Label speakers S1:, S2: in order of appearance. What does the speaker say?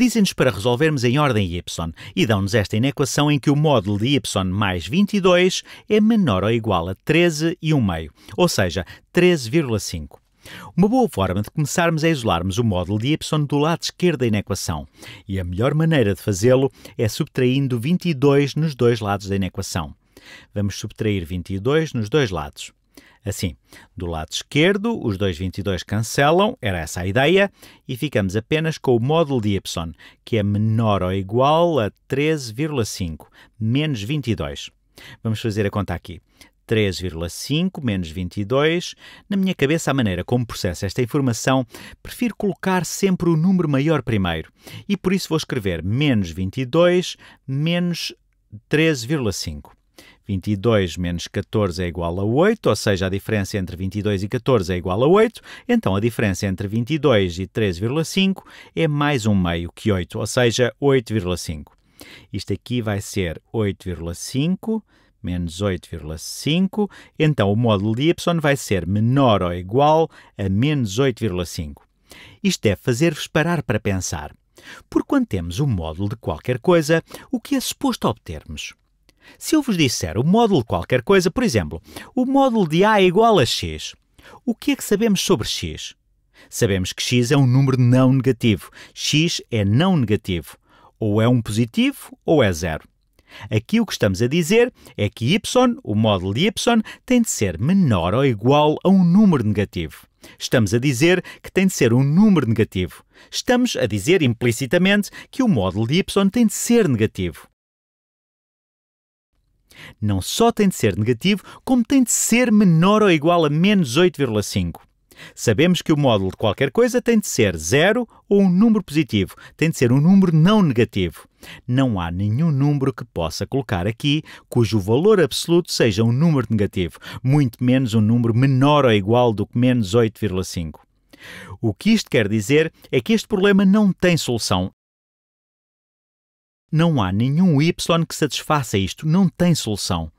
S1: Dizem-nos para resolvermos em ordem y e dão-nos esta inequação em que o módulo de y mais 22 é menor ou igual a 13 e meio, ou seja, 13,5. Uma boa forma de começarmos é isolarmos o módulo de y do lado esquerdo da inequação. E a melhor maneira de fazê-lo é subtraindo 22 nos dois lados da inequação. Vamos subtrair 22 nos dois lados. Assim, do lado esquerdo, os 2,22 cancelam, era essa a ideia, e ficamos apenas com o módulo de y, que é menor ou igual a 13,5 menos 22. Vamos fazer a conta aqui. 3,5 menos 22. Na minha cabeça, a maneira como processo esta informação, prefiro colocar sempre o número maior primeiro. E por isso vou escrever menos 22 menos 13,5. 22 menos 14 é igual a 8, ou seja, a diferença entre 22 e 14 é igual a 8, então a diferença entre 22 e 3,5 é mais um meio que 8, ou seja, 8,5. Isto aqui vai ser 8,5 menos 8,5, então o módulo de y vai ser menor ou igual a menos 8,5. Isto deve é fazer-vos parar para pensar. Por quando temos o um módulo de qualquer coisa, o que é suposto obtermos? Se eu vos disser o módulo de qualquer coisa, por exemplo, o módulo de A é igual a x, o que é que sabemos sobre x? Sabemos que x é um número não negativo. x é não negativo. Ou é um positivo ou é zero. Aqui o que estamos a dizer é que y, o módulo de y, tem de ser menor ou igual a um número negativo. Estamos a dizer que tem de ser um número negativo. Estamos a dizer implicitamente que o módulo de y tem de ser negativo. Não só tem de ser negativo, como tem de ser menor ou igual a menos 8,5. Sabemos que o módulo de qualquer coisa tem de ser zero ou um número positivo, tem de ser um número não negativo. Não há nenhum número que possa colocar aqui cujo valor absoluto seja um número negativo, muito menos um número menor ou igual do que menos 8,5. O que isto quer dizer é que este problema não tem solução não há nenhum Y que satisfaça isto, não tem solução.